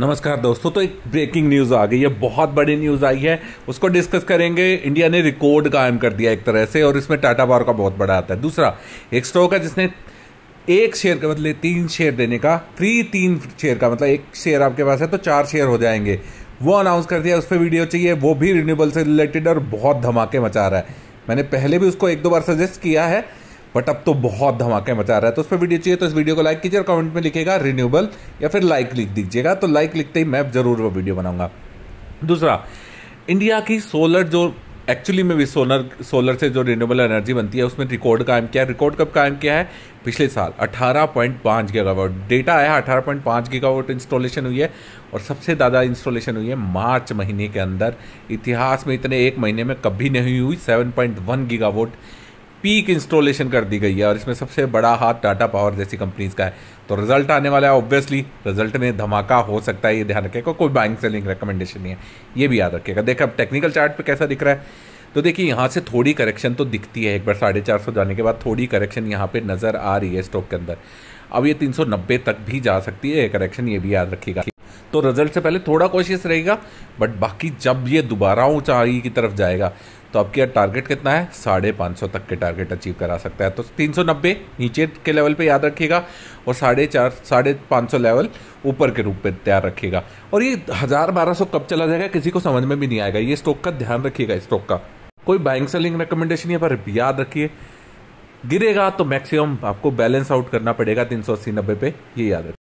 नमस्कार दोस्तों तो एक ब्रेकिंग न्यूज़ आ गई है बहुत बड़ी न्यूज़ आई है उसको डिस्कस करेंगे इंडिया ने रिकॉर्ड कायम कर दिया एक तरह से और इसमें टाटा पावर का बहुत बड़ा आता है दूसरा एक स्टॉक है जिसने एक शेयर के बदले तीन शेयर देने का फ्री तीन शेयर का मतलब एक शेयर आपके पास है तो चार शेयर हो जाएंगे वो अनाउंस कर दिया उस पर वीडियो चाहिए वो भी रिन्यूबल से रिलेटेड और बहुत धमाके मचा रहा है मैंने पहले भी उसको एक दो बार सजेस्ट किया है बट अब तो बहुत धमाके मचा रहा है तो उस पर वीडियो चाहिए तो इस वीडियो को लाइक कीजिए और कमेंट में लिखेगा रिन्यूएबल या फिर लाइक लिख दीजिएगा तो लाइक लिखते ही मैं ज़रूर वो वीडियो बनाऊंगा दूसरा इंडिया की सोलर जो एक्चुअली में भी सोलर सोलर से जो रिन्यूएबल एनर्जी बनती है उसमें रिकॉर्ड कायम किया है रिकॉर्ड कब कायम किया है पिछले साल 18.5 गीगावाट डेटा आया 18.5 गीगावाट इंस्टॉलेशन हुई है और सबसे ज़्यादा इंस्टॉलेशन हुई है मार्च महीने के अंदर इतिहास में इतने एक महीने में कभी नहीं हुई seven one gigawatt peak installation कर दी गई है और इसमें सबसे बड़ा हाथ टाटा पावर जैसी कंपनीज का है तो रिजल्ट आने वाला है ऑब्वियसली रिजल्ट में धमाका हो सकता है ये ध्यान रखेगा कोई बाइंग सेलिंग रिकमेंडेशन नहीं है ये भी याद रखिएगा देखिए अब टेक्निकल चार्ट पे कैसा दिख रहा है तो देखिए यहाँ से थोड़ी करेक्शन तो दिखती है एक बार साढ़े चार सौ जाने के बाद थोड़ी करेक्शन यहाँ पे नज़र आ रही है स्टॉक के अंदर अब ये तीन सौ नब्बे तक भी जा सकती है करेक्शन ये भी याद रखिएगा तो रिजल्ट से पहले थोड़ा कोशिश रहेगा बट बाकी जब ये दोबारा ऊंचाई की तरफ जाएगा तो आपकी टारगेट कितना है साढ़े पाँच सौ तक के टारगेट अचीव करा सकता है तो तीन सौ नब्बे नीचे के लेवल पे याद रखिएगा और साढ़े चार साढ़े पाँच सौ लेवल ऊपर के रूप पे तैयार रखिएगा और ये हज़ार बारह सौ कब चला जाएगा किसी को समझ में भी नहीं आएगा ये स्टॉक का ध्यान रखिएगा स्टॉक का कोई बाइंग सेलिंग रिकमेंडेशन यहाँ पर याद रखिए गिरेगा तो मैक्सिमम आपको बैलेंस आउट करना पड़ेगा तीन सौ अस्सी नब्बे पे ये याद रखिए